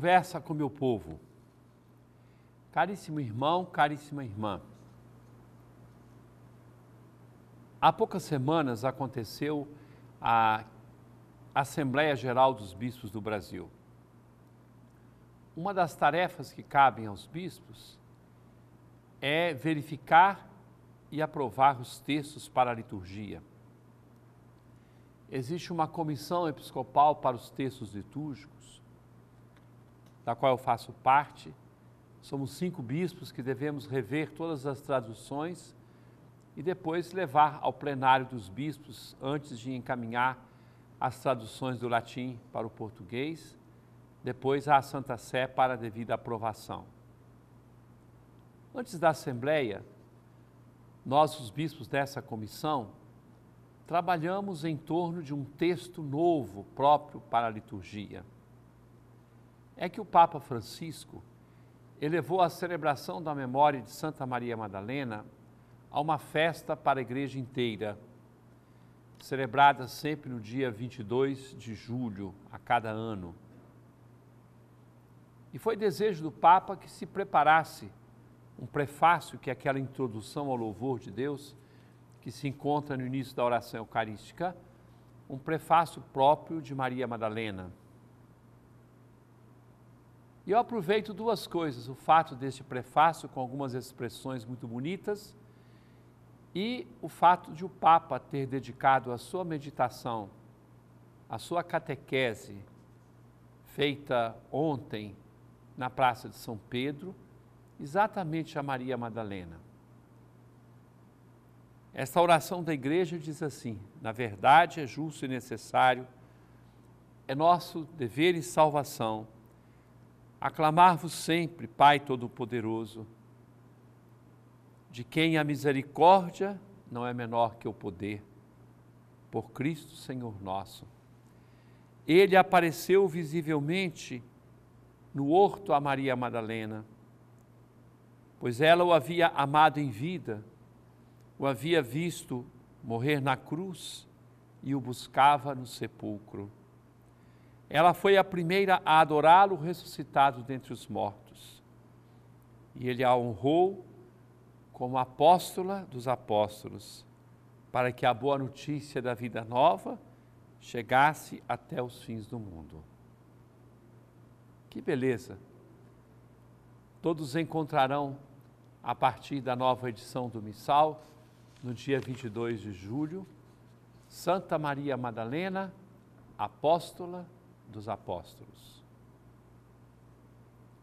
conversa com meu povo. Caríssimo irmão, caríssima irmã. Há poucas semanas aconteceu a Assembleia Geral dos Bispos do Brasil. Uma das tarefas que cabem aos bispos é verificar e aprovar os textos para a liturgia. Existe uma comissão episcopal para os textos litúrgicos da qual eu faço parte. Somos cinco bispos que devemos rever todas as traduções e depois levar ao plenário dos bispos antes de encaminhar as traduções do latim para o português, depois à Santa Sé para a devida aprovação. Antes da Assembleia, nós, os bispos dessa comissão, trabalhamos em torno de um texto novo próprio para a liturgia é que o Papa Francisco elevou a celebração da memória de Santa Maria Madalena a uma festa para a igreja inteira, celebrada sempre no dia 22 de julho a cada ano. E foi desejo do Papa que se preparasse um prefácio, que é aquela introdução ao louvor de Deus, que se encontra no início da oração eucarística, um prefácio próprio de Maria Madalena. E eu aproveito duas coisas: o fato deste prefácio com algumas expressões muito bonitas e o fato de o Papa ter dedicado a sua meditação, a sua catequese, feita ontem na Praça de São Pedro, exatamente a Maria Madalena. Esta oração da igreja diz assim: na verdade é justo e necessário, é nosso dever e salvação aclamar-vos sempre, Pai Todo-Poderoso, de quem a misericórdia não é menor que o poder, por Cristo Senhor nosso. Ele apareceu visivelmente no horto a Maria Madalena, pois ela o havia amado em vida, o havia visto morrer na cruz e o buscava no sepulcro. Ela foi a primeira a adorá-lo ressuscitado dentre os mortos. E ele a honrou como apóstola dos apóstolos, para que a boa notícia da vida nova chegasse até os fins do mundo. Que beleza! Todos encontrarão a partir da nova edição do Missal, no dia 22 de julho, Santa Maria Madalena, apóstola dos apóstolos.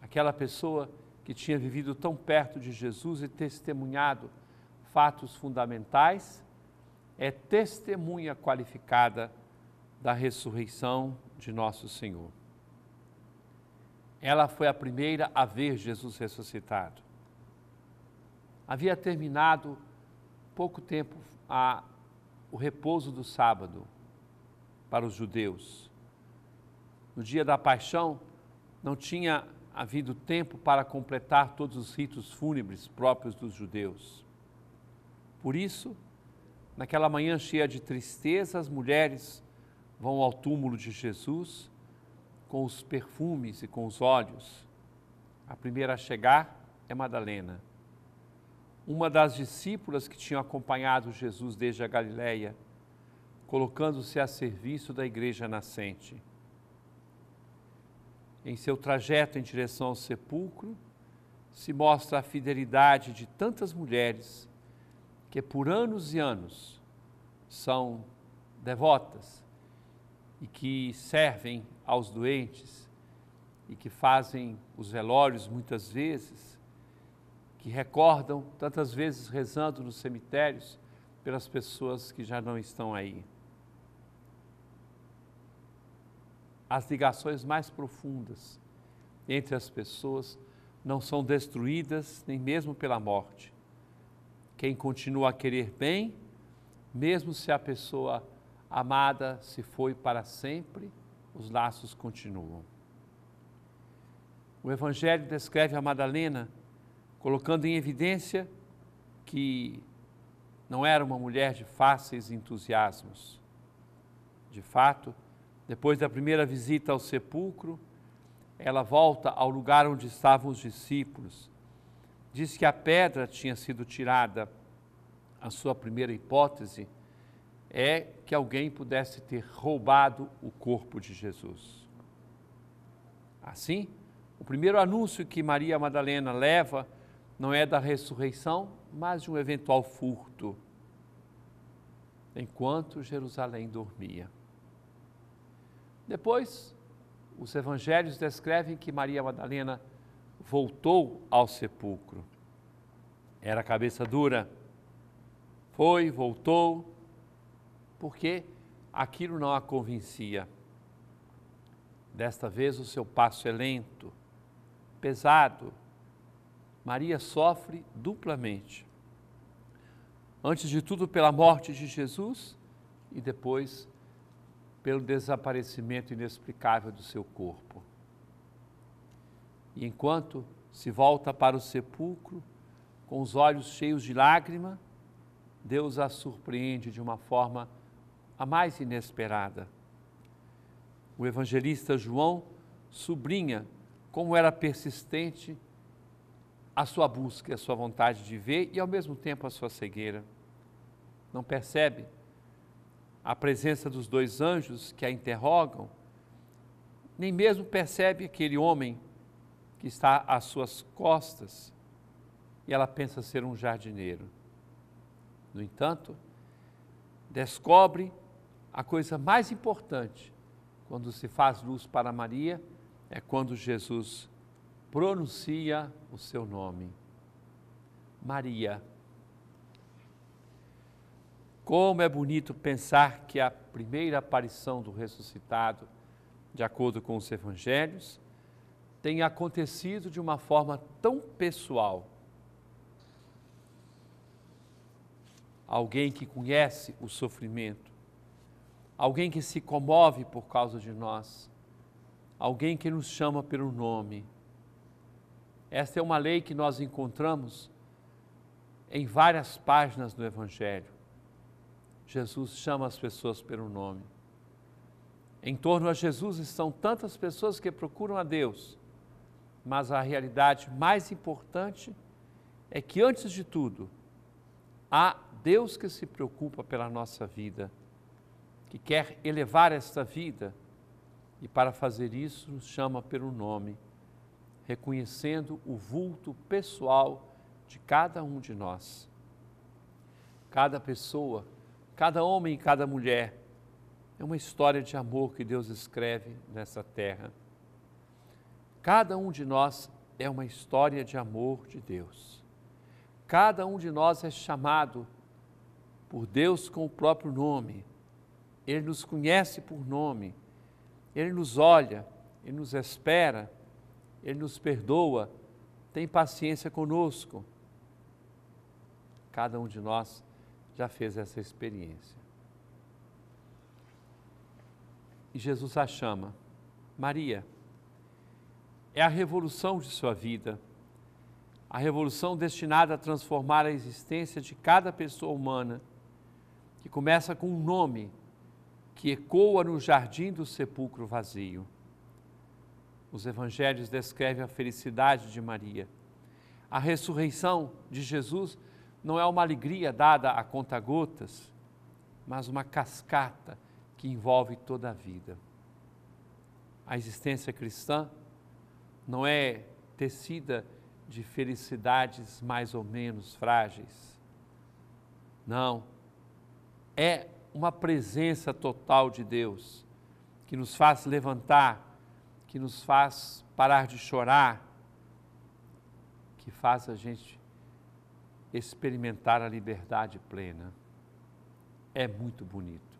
Aquela pessoa que tinha vivido tão perto de Jesus e testemunhado fatos fundamentais, é testemunha qualificada da ressurreição de nosso Senhor. Ela foi a primeira a ver Jesus ressuscitado. Havia terminado pouco tempo a, o repouso do sábado para os judeus no dia da paixão, não tinha havido tempo para completar todos os ritos fúnebres próprios dos judeus. Por isso, naquela manhã cheia de tristeza, as mulheres vão ao túmulo de Jesus com os perfumes e com os olhos. A primeira a chegar é Madalena, uma das discípulas que tinham acompanhado Jesus desde a Galiléia, colocando-se a serviço da igreja nascente em seu trajeto em direção ao sepulcro, se mostra a fidelidade de tantas mulheres que por anos e anos são devotas e que servem aos doentes e que fazem os velórios muitas vezes, que recordam tantas vezes rezando nos cemitérios pelas pessoas que já não estão aí. as ligações mais profundas entre as pessoas não são destruídas nem mesmo pela morte. Quem continua a querer bem, mesmo se a pessoa amada se foi para sempre, os laços continuam. O Evangelho descreve a Madalena colocando em evidência que não era uma mulher de fáceis entusiasmos. De fato, depois da primeira visita ao sepulcro, ela volta ao lugar onde estavam os discípulos. Diz que a pedra tinha sido tirada. A sua primeira hipótese é que alguém pudesse ter roubado o corpo de Jesus. Assim, o primeiro anúncio que Maria Madalena leva não é da ressurreição, mas de um eventual furto, enquanto Jerusalém dormia. Depois, os evangelhos descrevem que Maria Madalena voltou ao sepulcro. Era cabeça dura. Foi, voltou, porque aquilo não a convencia. Desta vez o seu passo é lento, pesado. Maria sofre duplamente. Antes de tudo, pela morte de Jesus e depois pelo desaparecimento inexplicável do seu corpo. E enquanto se volta para o sepulcro, com os olhos cheios de lágrima, Deus a surpreende de uma forma a mais inesperada. O evangelista João sublinha como era persistente a sua busca, a sua vontade de ver e ao mesmo tempo a sua cegueira. Não percebe a presença dos dois anjos que a interrogam, nem mesmo percebe aquele homem que está às suas costas e ela pensa ser um jardineiro. No entanto, descobre a coisa mais importante quando se faz luz para Maria é quando Jesus pronuncia o seu nome. Maria. Como é bonito pensar que a primeira aparição do ressuscitado, de acordo com os evangelhos, tenha acontecido de uma forma tão pessoal. Alguém que conhece o sofrimento, alguém que se comove por causa de nós, alguém que nos chama pelo nome. Esta é uma lei que nós encontramos em várias páginas do Evangelho Jesus chama as pessoas pelo nome. Em torno a Jesus estão tantas pessoas que procuram a Deus, mas a realidade mais importante é que, antes de tudo, há Deus que se preocupa pela nossa vida, que quer elevar esta vida e, para fazer isso, nos chama pelo nome, reconhecendo o vulto pessoal de cada um de nós. Cada pessoa Cada homem e cada mulher é uma história de amor que Deus escreve nessa terra. Cada um de nós é uma história de amor de Deus. Cada um de nós é chamado por Deus com o próprio nome. Ele nos conhece por nome. Ele nos olha, ele nos espera, ele nos perdoa, tem paciência conosco. Cada um de nós já fez essa experiência. E Jesus a chama, Maria. É a revolução de sua vida, a revolução destinada a transformar a existência de cada pessoa humana, que começa com um nome que ecoa no jardim do sepulcro vazio. Os evangelhos descrevem a felicidade de Maria. A ressurreição de Jesus não é uma alegria dada a conta-gotas, mas uma cascata que envolve toda a vida. A existência cristã não é tecida de felicidades mais ou menos frágeis. Não. É uma presença total de Deus que nos faz levantar, que nos faz parar de chorar, que faz a gente experimentar a liberdade plena. É muito bonito.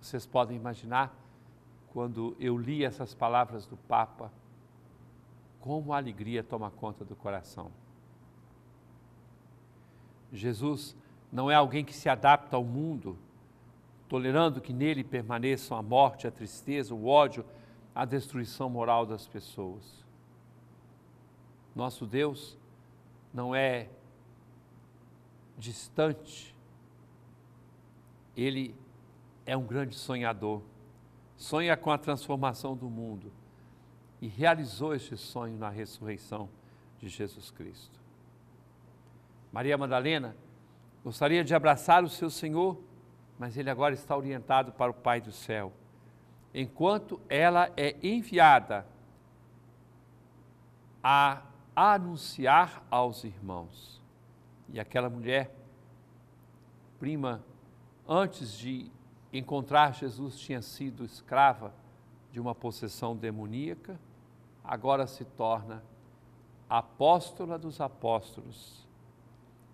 Vocês podem imaginar, quando eu li essas palavras do Papa, como a alegria toma conta do coração. Jesus não é alguém que se adapta ao mundo, tolerando que nele permaneçam a morte, a tristeza, o ódio, a destruição moral das pessoas. Nosso Deus não é distante, ele é um grande sonhador, sonha com a transformação do mundo e realizou esse sonho na ressurreição de Jesus Cristo. Maria Madalena gostaria de abraçar o seu Senhor, mas ele agora está orientado para o Pai do céu. Enquanto ela é enviada a anunciar aos irmãos. E aquela mulher, prima, antes de encontrar Jesus, tinha sido escrava de uma possessão demoníaca, agora se torna apóstola dos apóstolos,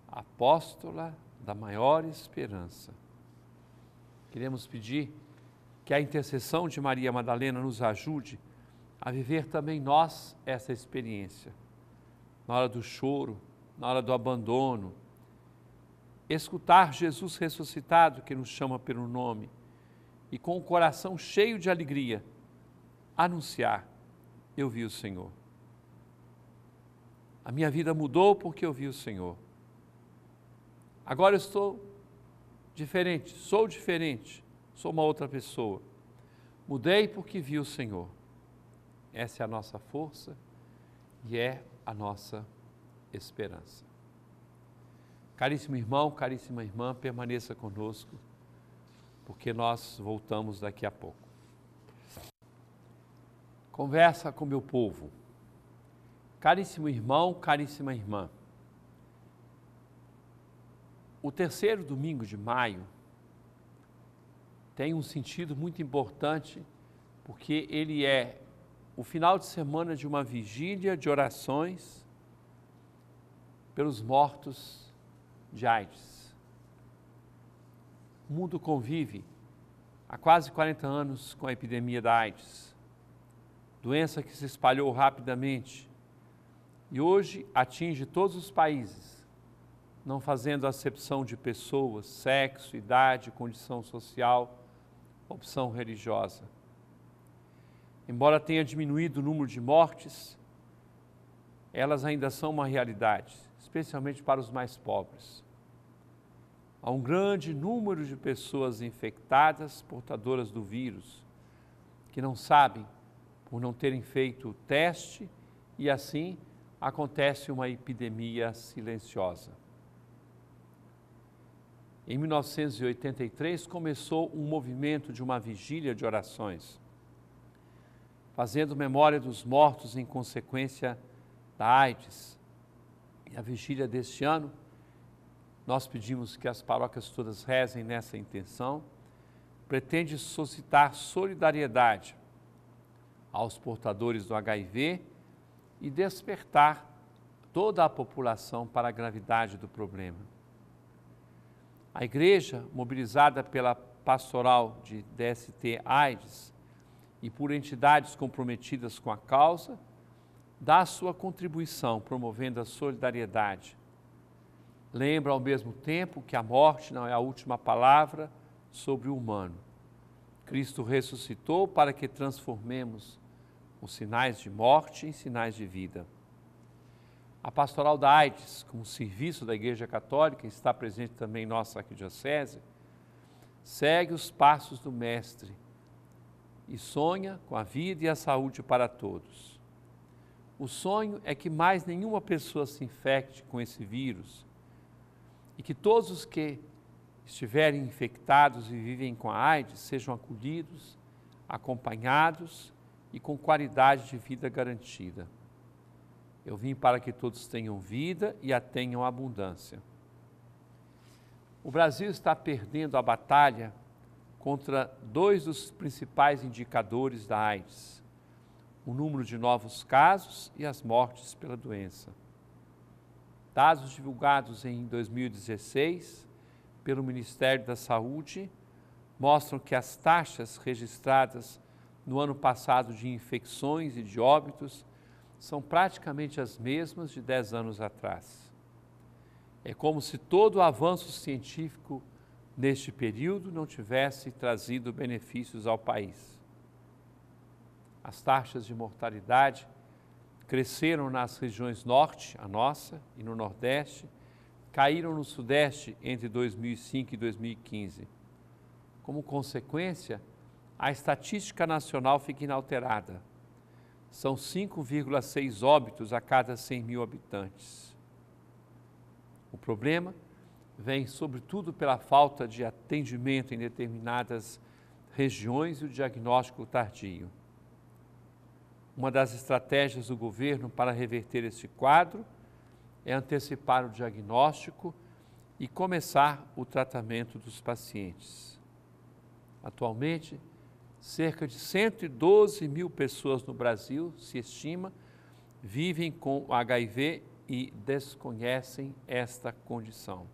apóstola da maior esperança. Queremos pedir que a intercessão de Maria Madalena nos ajude a viver também nós essa experiência na hora do choro, na hora do abandono. Escutar Jesus ressuscitado que nos chama pelo nome e com o coração cheio de alegria anunciar: Eu vi o Senhor. A minha vida mudou porque eu vi o Senhor. Agora eu estou diferente, sou diferente, sou uma outra pessoa. Mudei porque vi o Senhor. Essa é a nossa força e é a nossa esperança. Caríssimo irmão, caríssima irmã, permaneça conosco, porque nós voltamos daqui a pouco. Conversa com meu povo. Caríssimo irmão, caríssima irmã. O terceiro domingo de maio tem um sentido muito importante, porque ele é o final de semana de uma vigília de orações pelos mortos de AIDS. O mundo convive há quase 40 anos com a epidemia da AIDS, doença que se espalhou rapidamente e hoje atinge todos os países, não fazendo acepção de pessoas, sexo, idade, condição social, opção religiosa. Embora tenha diminuído o número de mortes, elas ainda são uma realidade, especialmente para os mais pobres. Há um grande número de pessoas infectadas, portadoras do vírus, que não sabem por não terem feito o teste e assim acontece uma epidemia silenciosa. Em 1983 começou um movimento de uma vigília de orações fazendo memória dos mortos em consequência da AIDS. E a vigília deste ano, nós pedimos que as paróquias todas rezem nessa intenção, pretende suscitar solidariedade aos portadores do HIV e despertar toda a população para a gravidade do problema. A igreja, mobilizada pela pastoral de DST AIDS, e por entidades comprometidas com a causa, dá a sua contribuição promovendo a solidariedade. Lembra ao mesmo tempo que a morte não é a última palavra sobre o humano. Cristo ressuscitou para que transformemos os sinais de morte em sinais de vida. A pastoral da AIDS, como serviço da Igreja Católica, está presente também em nossa arquidiocese, segue os passos do Mestre e sonha com a vida e a saúde para todos. O sonho é que mais nenhuma pessoa se infecte com esse vírus e que todos os que estiverem infectados e vivem com a AIDS sejam acolhidos, acompanhados e com qualidade de vida garantida. Eu vim para que todos tenham vida e a tenham abundância. O Brasil está perdendo a batalha contra dois dos principais indicadores da AIDS: o número de novos casos e as mortes pela doença. Dados divulgados em 2016 pelo Ministério da Saúde mostram que as taxas registradas no ano passado de infecções e de óbitos são praticamente as mesmas de 10 anos atrás. É como se todo o avanço científico neste período não tivesse trazido benefícios ao país. As taxas de mortalidade cresceram nas regiões norte, a nossa, e no nordeste, caíram no sudeste entre 2005 e 2015. Como consequência, a estatística nacional fica inalterada. São 5,6 óbitos a cada 100 mil habitantes. O problema é vem sobretudo pela falta de atendimento em determinadas regiões e o diagnóstico tardio. Uma das estratégias do governo para reverter esse quadro é antecipar o diagnóstico e começar o tratamento dos pacientes. Atualmente, cerca de 112 mil pessoas no Brasil, se estima, vivem com HIV e desconhecem esta condição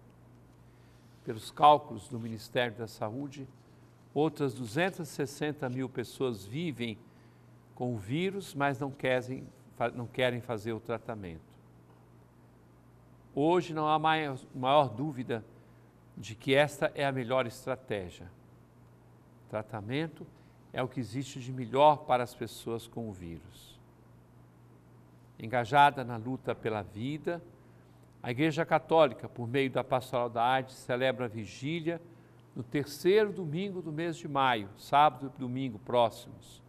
pelos cálculos do Ministério da Saúde, outras 260 mil pessoas vivem com o vírus, mas não querem, não querem fazer o tratamento. Hoje não há maior, maior dúvida de que esta é a melhor estratégia. tratamento é o que existe de melhor para as pessoas com o vírus. Engajada na luta pela vida, a Igreja Católica, por meio da Pastoral da Arte, celebra a vigília no terceiro domingo do mês de maio, sábado e domingo próximos,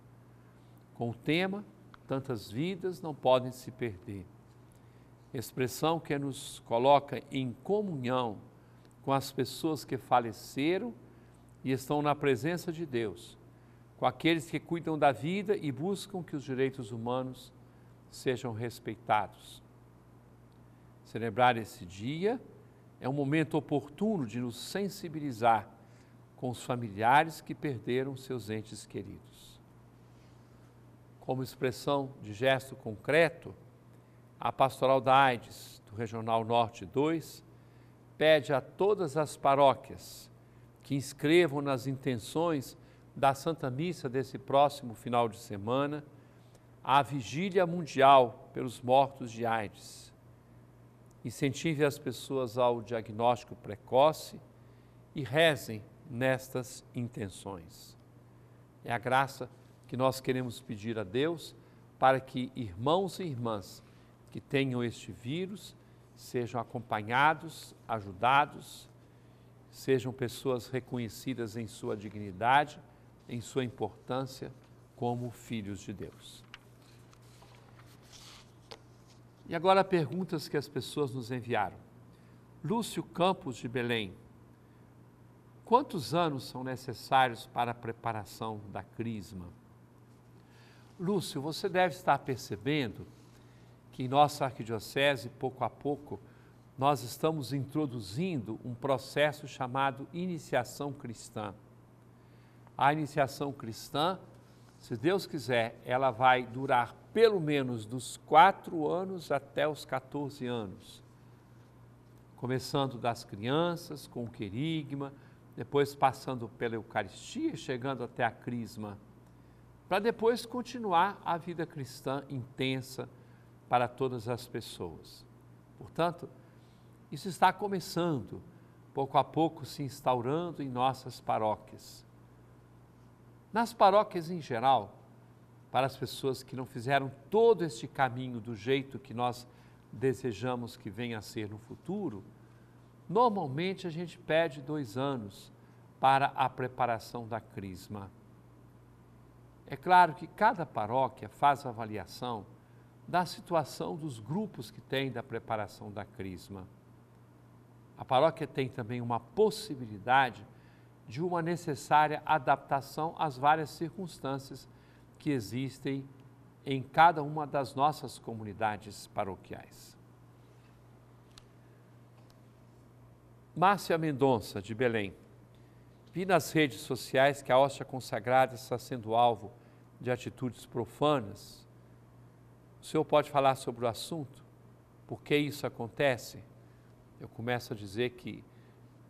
com o tema Tantas Vidas Não Podem Se Perder. Expressão que nos coloca em comunhão com as pessoas que faleceram e estão na presença de Deus, com aqueles que cuidam da vida e buscam que os direitos humanos sejam respeitados. Celebrar esse dia é um momento oportuno de nos sensibilizar com os familiares que perderam seus entes queridos. Como expressão de gesto concreto, a Pastoral da AIDS, do Regional Norte 2, pede a todas as paróquias que inscrevam nas intenções da Santa Missa desse próximo final de semana a Vigília Mundial pelos Mortos de AIDS, incentive as pessoas ao diagnóstico precoce e rezem nestas intenções. É a graça que nós queremos pedir a Deus para que irmãos e irmãs que tenham este vírus sejam acompanhados, ajudados, sejam pessoas reconhecidas em sua dignidade, em sua importância como filhos de Deus. E agora perguntas que as pessoas nos enviaram. Lúcio Campos de Belém. Quantos anos são necessários para a preparação da crisma? Lúcio, você deve estar percebendo que em nossa arquidiocese, pouco a pouco, nós estamos introduzindo um processo chamado iniciação cristã. A iniciação cristã se Deus quiser, ela vai durar pelo menos dos 4 anos até os 14 anos. Começando das crianças, com o querigma, depois passando pela Eucaristia, chegando até a Crisma, para depois continuar a vida cristã intensa para todas as pessoas. Portanto, isso está começando, pouco a pouco se instaurando em nossas paróquias. Nas paróquias em geral, para as pessoas que não fizeram todo este caminho do jeito que nós desejamos que venha a ser no futuro, normalmente a gente pede dois anos para a preparação da crisma. É claro que cada paróquia faz avaliação da situação dos grupos que tem da preparação da crisma. A paróquia tem também uma possibilidade de uma necessária adaptação às várias circunstâncias que existem em cada uma das nossas comunidades paroquiais. Márcia Mendonça, de Belém. Vi nas redes sociais que a hóstia consagrada está sendo alvo de atitudes profanas. O senhor pode falar sobre o assunto? Por que isso acontece? Eu começo a dizer que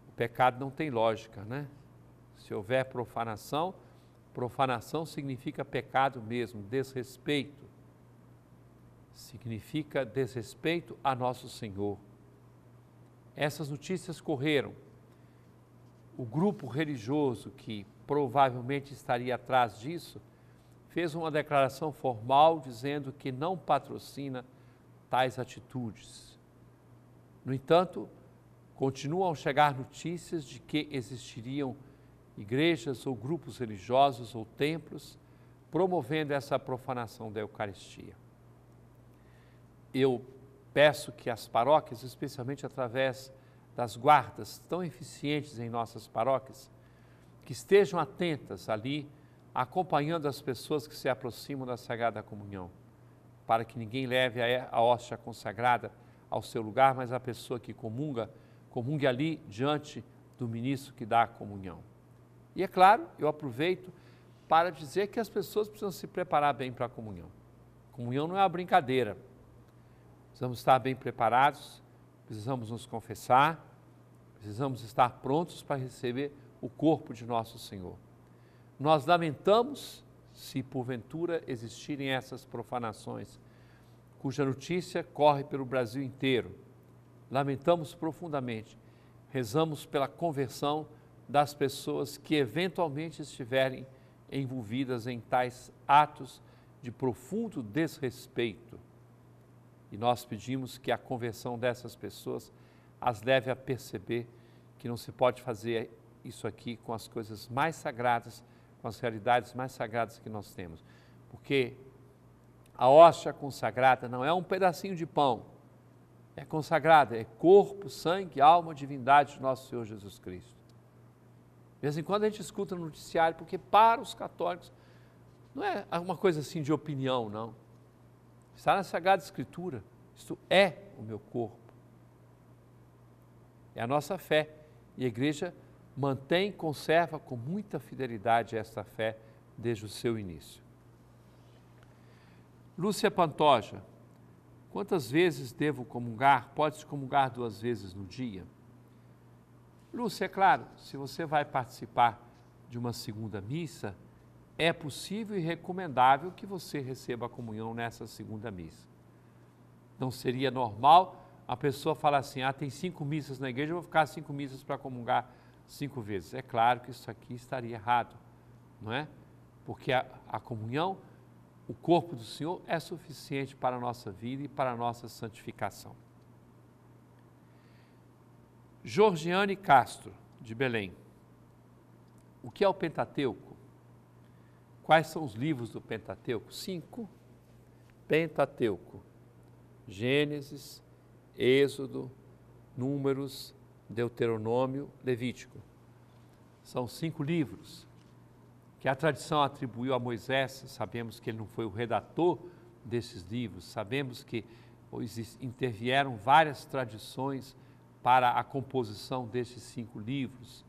o pecado não tem lógica, né? Se houver profanação, profanação significa pecado mesmo, desrespeito. Significa desrespeito a nosso Senhor. Essas notícias correram. O grupo religioso que provavelmente estaria atrás disso fez uma declaração formal dizendo que não patrocina tais atitudes. No entanto, continuam a chegar notícias de que existiriam igrejas ou grupos religiosos ou templos, promovendo essa profanação da Eucaristia. Eu peço que as paróquias, especialmente através das guardas tão eficientes em nossas paróquias, que estejam atentas ali, acompanhando as pessoas que se aproximam da Sagrada Comunhão, para que ninguém leve a hóstia consagrada ao seu lugar, mas a pessoa que comunga, comungue ali diante do ministro que dá a comunhão. E é claro, eu aproveito para dizer que as pessoas precisam se preparar bem para a comunhão. Comunhão não é uma brincadeira. Precisamos estar bem preparados, precisamos nos confessar, precisamos estar prontos para receber o corpo de nosso Senhor. Nós lamentamos se porventura existirem essas profanações, cuja notícia corre pelo Brasil inteiro. Lamentamos profundamente, rezamos pela conversão das pessoas que eventualmente estiverem envolvidas em tais atos de profundo desrespeito. E nós pedimos que a conversão dessas pessoas as leve a perceber que não se pode fazer isso aqui com as coisas mais sagradas, com as realidades mais sagradas que nós temos. Porque a hóstia consagrada não é um pedacinho de pão, é consagrada, é corpo, sangue, alma, divindade do nosso Senhor Jesus Cristo. De vez em quando a gente escuta no noticiário, porque para os católicos, não é uma coisa assim de opinião, não. Está na Sagrada Escritura. Isto é o meu corpo. É a nossa fé. E a igreja mantém, conserva com muita fidelidade esta fé desde o seu início. Lúcia Pantoja, quantas vezes devo comungar? Pode-se comungar duas vezes no dia? Lúcia, é claro, se você vai participar de uma segunda missa, é possível e recomendável que você receba a comunhão nessa segunda missa. Não seria normal a pessoa falar assim: ah, tem cinco missas na igreja, eu vou ficar cinco missas para comungar cinco vezes. É claro que isso aqui estaria errado, não é? Porque a, a comunhão, o corpo do Senhor, é suficiente para a nossa vida e para a nossa santificação. Georgiane Castro, de Belém. O que é o Pentateuco? Quais são os livros do Pentateuco? Cinco. Pentateuco: Gênesis, Êxodo, Números, Deuteronômio, Levítico. São cinco livros que a tradição atribuiu a Moisés. Sabemos que ele não foi o redator desses livros, sabemos que intervieram várias tradições para a composição destes cinco livros.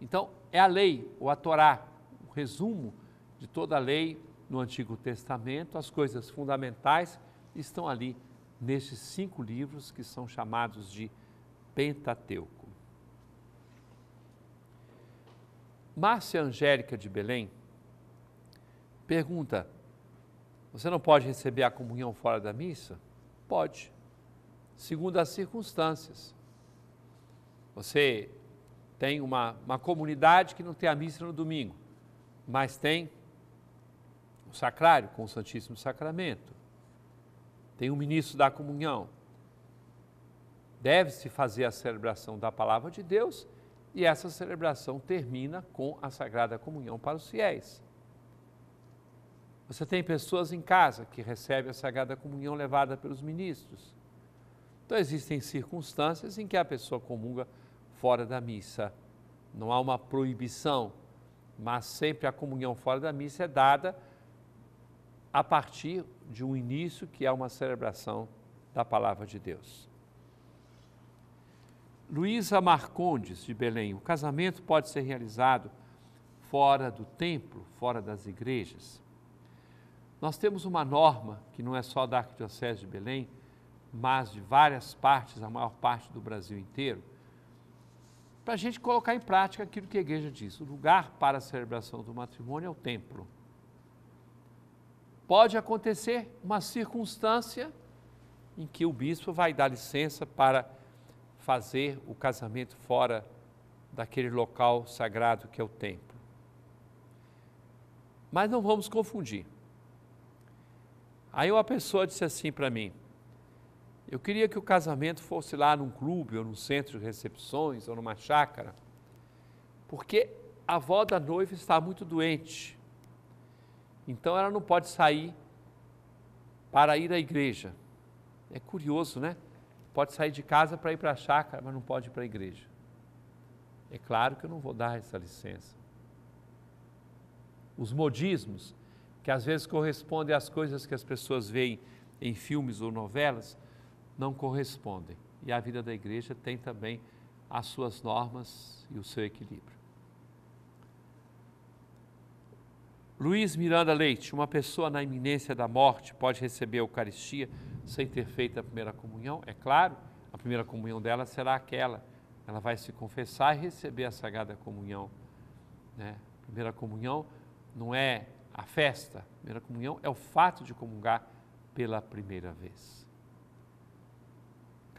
Então, é a lei, ou a Torá, o resumo de toda a lei no Antigo Testamento, as coisas fundamentais estão ali nesses cinco livros que são chamados de Pentateuco. Márcia Angélica de Belém pergunta: Você não pode receber a comunhão fora da missa? Pode, segundo as circunstâncias. Você tem uma, uma comunidade que não tem a missa no domingo, mas tem o sacrário com o Santíssimo Sacramento. Tem o ministro da comunhão. Deve-se fazer a celebração da palavra de Deus e essa celebração termina com a Sagrada Comunhão para os fiéis. Você tem pessoas em casa que recebem a Sagrada Comunhão levada pelos ministros. Então existem circunstâncias em que a pessoa comunga fora da missa. Não há uma proibição, mas sempre a comunhão fora da missa é dada a partir de um início que é uma celebração da palavra de Deus. Luísa Marcondes, de Belém, o casamento pode ser realizado fora do templo, fora das igrejas. Nós temos uma norma, que não é só da Arquidiocese de Belém, mas de várias partes, a maior parte do Brasil inteiro, para a gente colocar em prática aquilo que a igreja diz. O lugar para a celebração do matrimônio é o templo. Pode acontecer uma circunstância em que o bispo vai dar licença para fazer o casamento fora daquele local sagrado que é o templo. Mas não vamos confundir. Aí uma pessoa disse assim para mim: eu queria que o casamento fosse lá num clube, ou num centro de recepções, ou numa chácara, porque a avó da noiva está muito doente. Então ela não pode sair para ir à igreja. É curioso, né? Pode sair de casa para ir para a chácara, mas não pode ir para a igreja. É claro que eu não vou dar essa licença. Os modismos, que às vezes correspondem às coisas que as pessoas veem em filmes ou novelas, não correspondem. E a vida da igreja tem também as suas normas e o seu equilíbrio. Luiz Miranda Leite, uma pessoa na iminência da morte pode receber a Eucaristia sem ter feito a primeira comunhão? É claro, a primeira comunhão dela será aquela. Ela vai se confessar e receber a Sagrada Comunhão. Né? primeira comunhão não é a festa, primeira comunhão é o fato de comungar pela primeira vez.